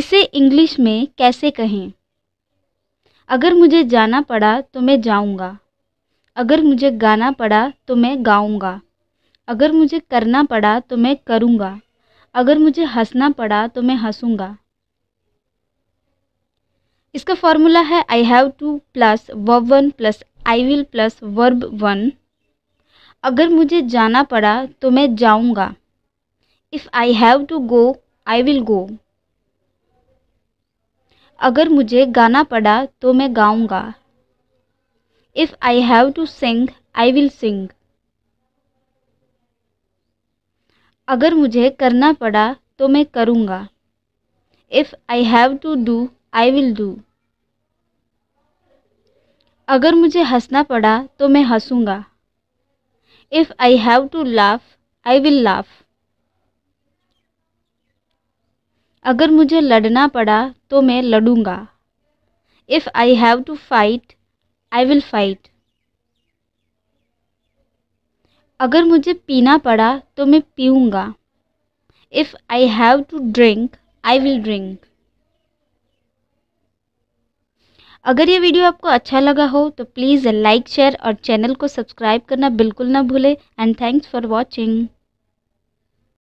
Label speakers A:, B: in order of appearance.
A: इसे इंग्लिश में कैसे कहें अगर मुझे जाना पड़ा तो मैं जाऊँगा अगर मुझे गाना पड़ा तो मैं गाऊँगा अगर मुझे करना पड़ा तो मैं करूँगा अगर मुझे हंसना पड़ा तो मैं हंसूंगा। इसका फॉर्मूला है I have to plus verb one plus I will plus verb one अगर मुझे जाना पड़ा तो मैं जाऊँगा if I have to go I will go अगर मुझे गाना पड़ा तो मैं गाऊँगा if I have to sing I will sing अगर मुझे करना पड़ा तो मैं करूँगा if I have to do I will do अगर मुझे हंसना पड़ा तो मैं हंसूंगा if I have to laugh I will laugh अगर मुझे लड़ना पड़ा तो मैं लड़ूंगा if I have to fight I will fight अगर मुझे पीना पड़ा तो मैं पीऊँगा if I have to drink I will drink अगर ये वीडियो आपको अच्छा लगा हो तो प्लीज़ लाइक शेयर और चैनल को सब्सक्राइब करना बिल्कुल ना भूलें एंड थैंक्स फॉर वॉचिंग